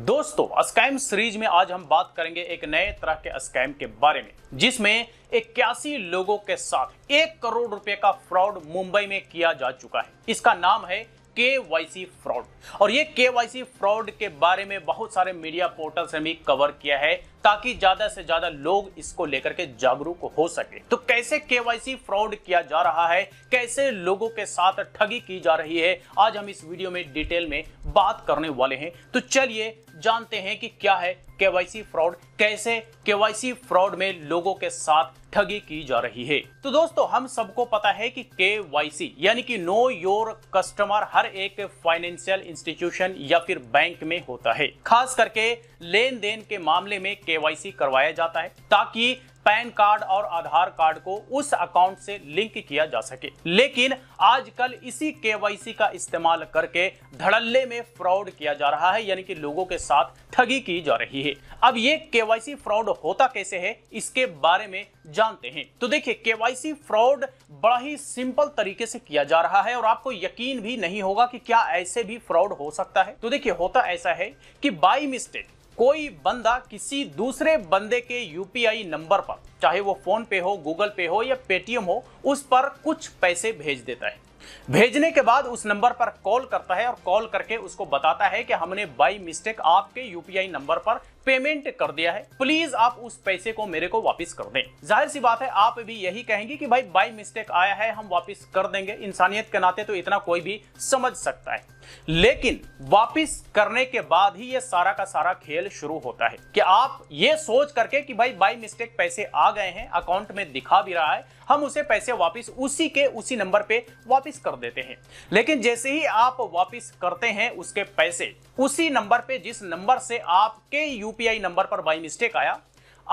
दोस्तों scam series में आज हम बात करेंगे एक नए तरह के स्कैम के बारे में जिसमें इक्यासी लोगों के साथ एक करोड़ रुपए का फ्रॉड मुंबई में किया जा चुका है इसका नाम है के वाई सी फ्रॉड और ये के वाई सी फ्रॉड के बारे में बहुत सारे मीडिया पोर्टल्स ने भी कवर किया है ताकि ज्यादा से ज्यादा लोग इसको लेकर के जागरूक हो सके तो कैसे केवाईसी फ्रॉड किया जा रहा है कैसे लोगों के साथ ठगी की जा रही है आज हम इस वीडियो में डिटेल में बात करने वाले हैं तो चलिए जानते हैं कि क्या है केवाईसी फ्रॉड कैसे केवाईसी फ्रॉड में लोगों के साथ ठगी की जा रही है तो दोस्तों हम सबको पता है कि केवाईसी यानी कि नो योर कस्टमर हर एक फाइनेंशियल इंस्टीट्यूशन या फिर बैंक में होता है खास करके लेन देन के मामले में के केवाईसी करवाया जाता है ताकि पैन कार्ड और आधार कार्ड को उस अकाउंट से लिंक किया जा सके लेकिन आजकल इसी केवाईसी का इस्तेमाल करके धड़ल्ले में फ्रॉड किया जा रहा है यानी कि लोगों के साथ ठगी की जा रही है अब ये केवाईसी फ्रॉड होता कैसे है इसके बारे में जानते हैं तो देखिए केवाईसी फ्रॉड बड़ा ही सिंपल तरीके से किया जा रहा है और आपको यकीन भी नहीं होगा कि क्या ऐसे भी फ्रॉड हो सकता है तो देखिए होता ऐसा है कि बाई मिस्टेक कोई बंदा किसी दूसरे बंदे के यूपीआई नंबर पर चाहे वो फोन पे हो गूगल पे हो या पेटीएम हो उस पर कुछ पैसे भेज देता है भेजने के बाद उस नंबर पर कॉल करता है और कॉल करके उसको बताता है कि हमने बाई मिस्टेक आपके यूपीआई नंबर पर पेमेंट कर दिया है प्लीज आप उस पैसे को मेरे को वापस कर दें जाहिर सी बात है आप भी यही कहेंगे कि भाई बाई मिस्टेक आया है हम वापस कर देंगे इंसानियत के नाते तो इतना कोई भी समझ सकता है लेकिन वापस करने के बाद ही ये सारा का सारा खेल शुरू होता है कि आप ये सोच करके कि भाई बाई मिस्टेक पैसे आ गए हैं अकाउंट में दिखा भी रहा है हम उसे पैसे वापस उसी के उसी नंबर पे वापस कर देते हैं लेकिन जैसे ही आप वापस करते हैं उसके पैसे उसी नंबर पे जिस नंबर से आपके यू यूपीआई नंबर पर बाई मिस्टेक आया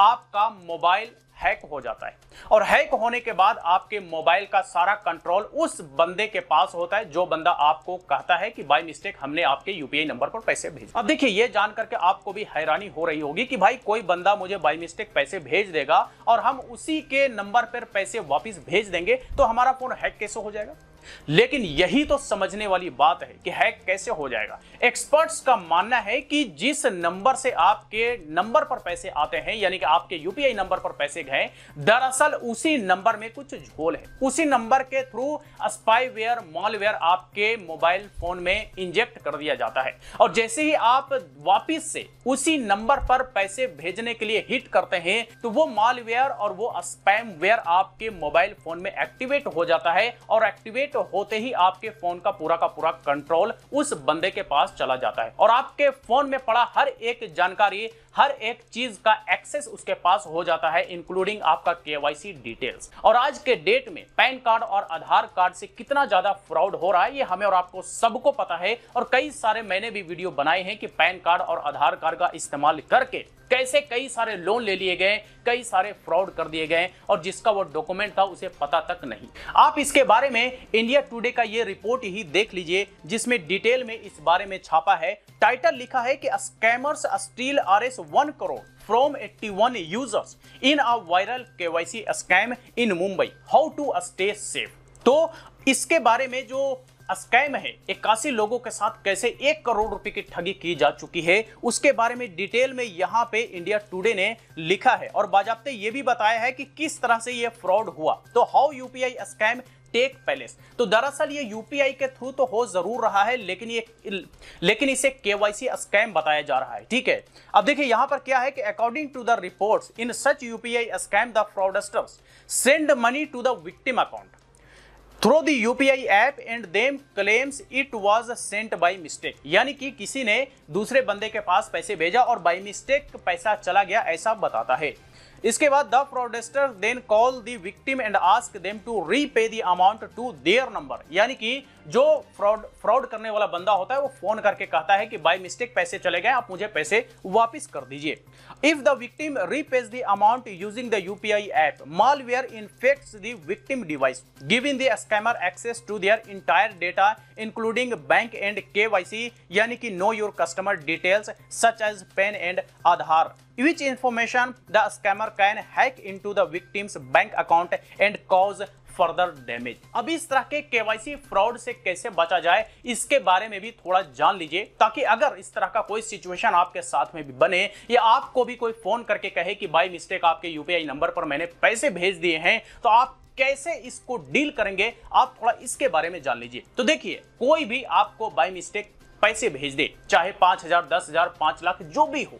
आपका मोबाइल हैक हो जाता है और हैक होने के बाद आपके मोबाइल का सारा कंट्रोल उस बंदे के पास होता है जो बंदा आपको कहता है कि बाय मिस्टेक हमने आपके यूपीआई नंबर पर पैसे भेजे अब देखिए ये जान करके आपको भी हैरानी हो रही होगी कि भाई कोई बंदा मुझे बाय मिस्टेक पैसे भेज देगा और हम उसी के नंबर पर पैसे वापिस भेज देंगे तो हमारा फोन हैक कैसे हो जाएगा लेकिन यही तो समझने वाली बात है कि हैक कैसे हो जाएगा एक्सपर्ट्स का मानना है कि जिस नंबर से आपके नंबर पर पैसे आते हैं यानी कि आपके यूपीआई नंबर पर पैसे गए दरअसल उसी नंबर में कुछ झोल है उसी नंबर के थ्रू स्पाईवेयर मॉलवेयर आपके मोबाइल फोन में इंजेक्ट कर दिया जाता है और जैसे ही आप वापिस से उसी नंबर पर पैसे भेजने के लिए हिट करते हैं तो वो मॉलवेयर और वो स्पैम आपके मोबाइल फोन में एक्टिवेट हो जाता है और एक्टिवेट क्लिक तो होते ही आपके फोन का पूरा का पूरा कंट्रोल उस बंदे के पास चला जाता है और आपके फोन में पड़ा हर एक जानकारी हर एक चीज का एक्सेस उसके पास हो जाता है इंक्लूडिंग आपका केवाईसी डिटेल्स और आज के डेट में पैन कार्ड और आधार कार्ड से कितना ज्यादा फ्रॉड हो रहा है ये हमें और आपको सबको पता है और कई सारे मैंने भी वीडियो बनाए हैं कि पैन कार्ड और आधार कार्ड का इस्तेमाल करके कैसे कई सारे लोन ले लिए गए कई सारे फ्रॉड कर दिए गए और जिसका वो डॉक्यूमेंट था उसे पता तक नहीं आप इसके बारे में इंडिया टुडे का ये रिपोर्ट ही देख लीजिए जिसमें डिटेल में इस बारे में छापा है टाइटल लिखा है कि scammers steal R S one crore from 81 users in a viral KYC scam in Mumbai. How to stay safe? तो इसके बारे में जो स्कैम है इक्यासी लोगों के साथ कैसे एक करोड़ रुपए की ठगी की जा चुकी है उसके बारे में डिटेल में यहाँ पे इंडिया टुडे ने लिखा है और बाजाबते ये भी बताया है कि किस तरह से ये फ्रॉड हुआ तो how UPI scam take place तो दरअसल ये यूपीआई के थ्रू तो हो जरूर रहा है लेकिन ये लेकिन इसे केवाईसी स्कैम बताया जा रहा है ठीक है अब देखिए यहां पर क्या है कि according to the reports in such UPI scam the fraudsters send money to the victim account through the I app and them claims it was sent by mistake यानी कि किसी ने दूसरे बंदे के पास पैसे भेजा और बाई मिस्टेक पैसा चला गया ऐसा बताता है इसके बाद the fraudster then call the victim and ask them to repay the amount to their number यानी कि जो फ्रॉड फ्रॉड करने वाला बंदा होता है वो फोन करके कहता है कि बाय मिस्टेक पैसे चले गए आप मुझे पैसे वापस कर दीजिए if the victim repays the amount using the UPI app malware infects the victim device giving the scammer access to their entire data including bank and KYC यानी कि know your customer details such as PAN and Aadhaar which information the scammer can hack into the victim's bank account and cause further damage अभी इस तरह के KYC fraud से कैसे बचा जाए इसके बारे में भी थोड़ा जान लीजिए ताकि अगर इस तरह का कोई सिचुएशन आपके साथ में भी बने या आपको भी कोई फोन करके कहे कि बाई मिस्टेक आपके यूपीआई नंबर पर मैंने पैसे भेज दिए हैं तो आप कैसे इसको डील करेंगे आप थोड़ा इसके बारे में जान लीजिए तो देखिए कोई भी आपको बाई मिस्टेक पैसे भेज दे चाहे पांच हजार दस हजार पांच लाख जो भी हो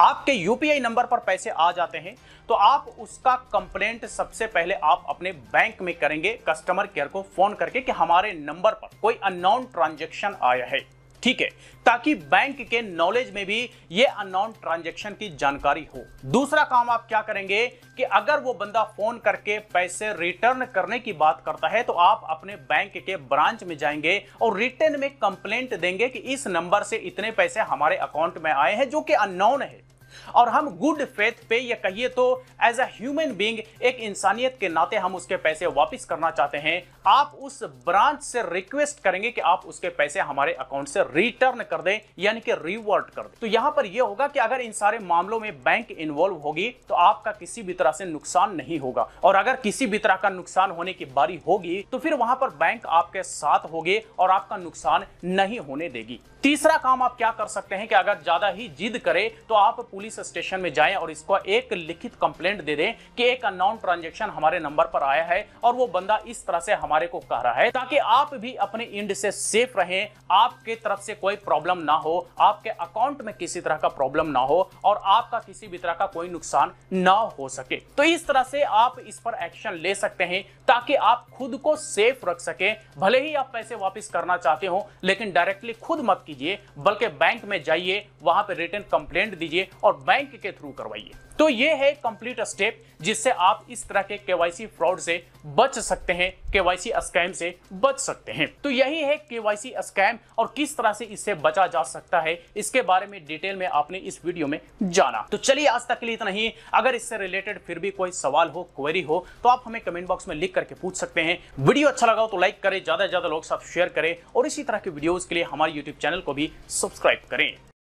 आपके यूपीआई नंबर पर पैसे आ जाते हैं तो आप उसका कंप्लेंट सबसे पहले आप अपने बैंक में करेंगे कस्टमर केयर को फोन करके कि हमारे नंबर पर कोई अननोन ट्रांजेक्शन आया है ठीक है ताकि बैंक के नॉलेज में भी ये अनोन ट्रांजेक्शन की जानकारी हो दूसरा काम आप क्या करेंगे कि अगर वो बंदा फोन करके पैसे रिटर्न करने की बात करता है तो आप अपने बैंक के ब्रांच में जाएंगे और रिटर्न में कंप्लेंट देंगे कि इस नंबर से इतने पैसे हमारे अकाउंट में आए हैं जो कि अनोन है और हम गुड फेथ पे या कहिए तो एज अ ह्यूमन बींग एक इंसानियत के नाते हम उसके पैसे वापस करना चाहते हैं आप उस ब्रांच से रिक्वेस्ट करेंगे कि आप उसके पैसे हमारे अकाउंट से रिटर्न कर दें यानी कि रिवर्ट कर दें तो यहां पर यह होगा कि अगर इन सारे मामलों में बैंक इन्वॉल्व होगी तो आपका किसी भी तरह से नुकसान नहीं होगा और अगर किसी भी तरह का नुकसान होने की बारी होगी तो फिर वहां पर बैंक आपके साथ होगी और आपका नुकसान नहीं होने देगी तीसरा काम आप क्या कर सकते हैं कि अगर ज्यादा ही जिद करे तो आप पुलिस पुलिस स्टेशन में जाएं और इसको एक लिखित कंप्लेंट दे दें कि एक अननाउन ट्रांजेक्शन हमारे नंबर पर आया है और वो बंदा इस तरह से हमारे को कह रहा है ताकि आप भी अपने इंड से सेफ रहें आपके तरफ से कोई प्रॉब्लम ना हो आपके अकाउंट में किसी तरह का प्रॉब्लम ना हो और आपका किसी भी तरह का कोई नुकसान ना हो सके तो इस तरह से आप इस पर एक्शन ले सकते हैं ताकि आप खुद को सेफ रख सके भले ही आप पैसे वापस करना चाहते हो लेकिन डायरेक्टली खुद मत कीजिए बल्कि बैंक में जाइए वहां पर रिटर्न कंप्लेंट दीजिए और बैंक के थ्रू करवाइए तो ये है कंप्लीट स्टेप जिससे आप इस तरह के केवाईसी फ्रॉड से बच सकते हैं केवाईसी स्कैम से बच सकते हैं तो यही है केवाईसी स्कैम और किस तरह से इससे बचा जा सकता है इसके बारे में डिटेल में आपने इस वीडियो में जाना तो चलिए आज तक के लिए इतना ही अगर इससे रिलेटेड फिर भी कोई सवाल हो क्वेरी हो तो आप हमें कमेंट बॉक्स में लिख करके पूछ सकते हैं वीडियो अच्छा लगा तो लाइक करें ज्यादा से ज्यादा लोग साथ शेयर करें और इसी तरह के वीडियोज के लिए हमारे यूट्यूब चैनल को भी सब्सक्राइब करें